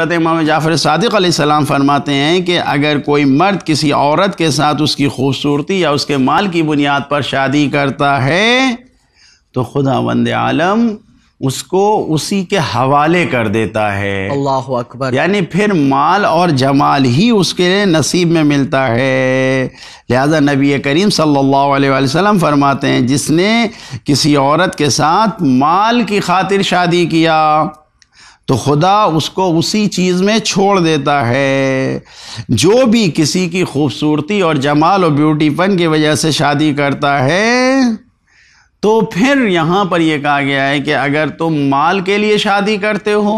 हज़रत इमाम जाफ़र सदक सलाम फरमाते हैं कि अगर कोई मर्द किसी औरत के साथ उसकी खूबसूरती या उसके माल की बुनियाद पर शादी करता है तो खुदा बंद आलम उसको उसी के हवाले कर देता है अल्लाह अकबर यानी फिर माल और जमाल ही उसके नसीब में मिलता है लिहाजा नबी करीम सल्लल्लाहु अलैहि वसल्लम फरमाते हैं जिसने किसी औरत के साथ माल की खातिर शादी किया तो खुदा उसको उसी चीज़ में छोड़ देता है जो भी किसी की खूबसूरती और जमाल और ब्यूटीपन की वजह से शादी करता है तो फिर यहाँ पर यह कहा गया है कि अगर तुम माल के लिए शादी करते हो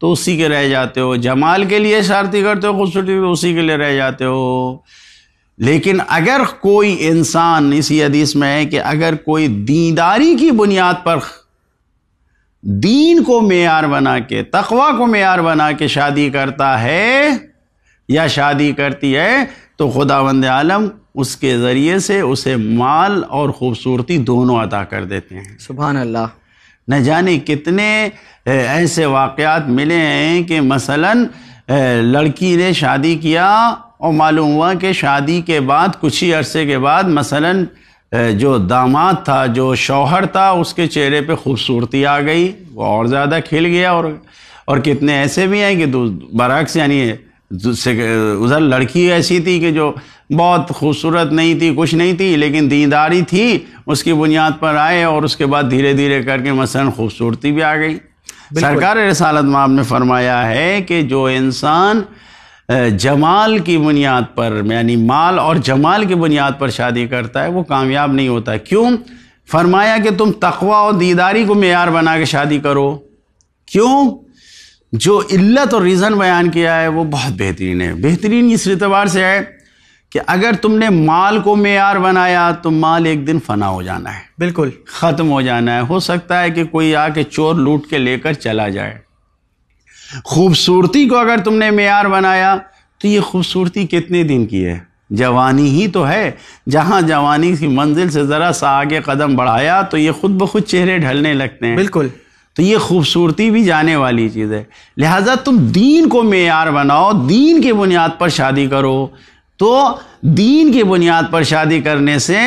तो उसी के रह जाते हो जमाल के लिए शादी करते हो खूबसूरती तो उसी के लिए रह जाते हो लेकिन अगर कोई इंसान इसी हदीस में है कि अगर कोई दीदारी की बुनियाद पर दीन को मैार बना के तकवा को मेयार बना के शादी करता है या शादी करती है तो खुदा वंद आलम उसके ज़रिए से उसे माल और ख़ूबसूरती दोनों अदा कर देते हैं सुबह अल्लाह न जाने कितने ऐसे वाकयात मिले हैं कि मसलन लड़की ने शादी किया और मालूम हुआ कि शादी के बाद कुछ ही अरसे के बाद मसलन जो दामाद था जो शौहर था उसके चेहरे पे खूबसूरती आ गई वो और ज़्यादा खिल गया और और कितने ऐसे भी हैं कि बरक्स यानी उधर लड़की ऐसी थी कि जो बहुत खूबसूरत नहीं थी कुछ नहीं थी लेकिन दीदारी थी उसकी बुनियाद पर आए और उसके बाद धीरे धीरे करके मसलन खूबसूरती भी आ गई सरकार रसालत माम आपने फरमाया है कि जो इंसान जमाल की बुनियाद पर यानी माल और जमाल की बुनियाद पर शादी करता है वो कामयाब नहीं होता क्यों फरमाया कि तुम तकवा और दीदारी को मैार बना के शादी करो क्यों जो इल्लत और रीज़न बयान किया है वो बहुत बेहतरीन है बेहतरीन इस एतबार से है कि अगर तुमने माल को मैार बनाया तो माल एक दिन फना हो जाना है बिल्कुल ख़त्म हो जाना है हो सकता है कि कोई आके चोर लूट के लेकर चला जाए खूबसूरती को अगर तुमने मैार बनाया तो ये खूबसूरती कितने दिन की है जवानी ही तो है जहाँ जवानी की मंजिल से ज़रा सा आगे कदम बढ़ाया तो ये खुद ब खुद चेहरे ढलने लगते हैं बिल्कुल तो ये खूबसूरती भी जाने वाली चीज़ है लिहाजा तुम दीन को मैार बनाओ दीन के बुनियाद पर शादी करो तो दीन के बुनियाद पर शादी करने से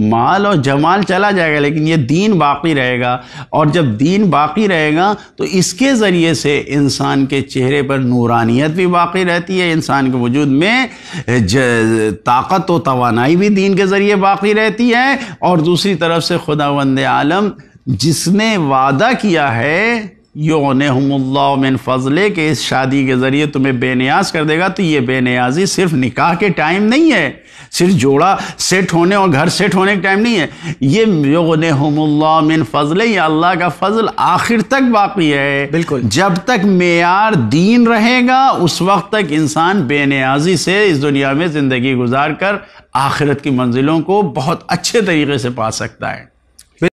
माल और जमाल चला जाएगा लेकिन ये दीन बाकी रहेगा और जब दीन बाकी रहेगा तो इसके ज़रिए से इंसान के चेहरे पर नूरानियत भी बाकी रहती है इंसान के वजूद में ताकत व तोानाई भी दीन के ज़रिए बाकी रहती है और दूसरी तरफ से खुदा वंद आलम जिसने वादा किया है योनहमुल्लामिन फ़ज़ले के इस शादी के ज़रिए तुम्हें बेनियाज कर देगा तो ये बेनियाजी सिर्फ निकाह के टाइम नहीं है सिर्फ जोड़ा सेट होने और घर सेट होने के टाइम नहीं है ये योनहमुल्लामिन फ़ज़ले या अल्लाह का फजल आखिर तक बाकी है बिल्कुल जब तक मैार दीन रहेगा उस वक्त तक इंसान बेनियाजी से इस दुनिया में ज़िंदगी गुजार कर आखिरत की मंजिलों को बहुत अच्छे तरीके से पा सकता है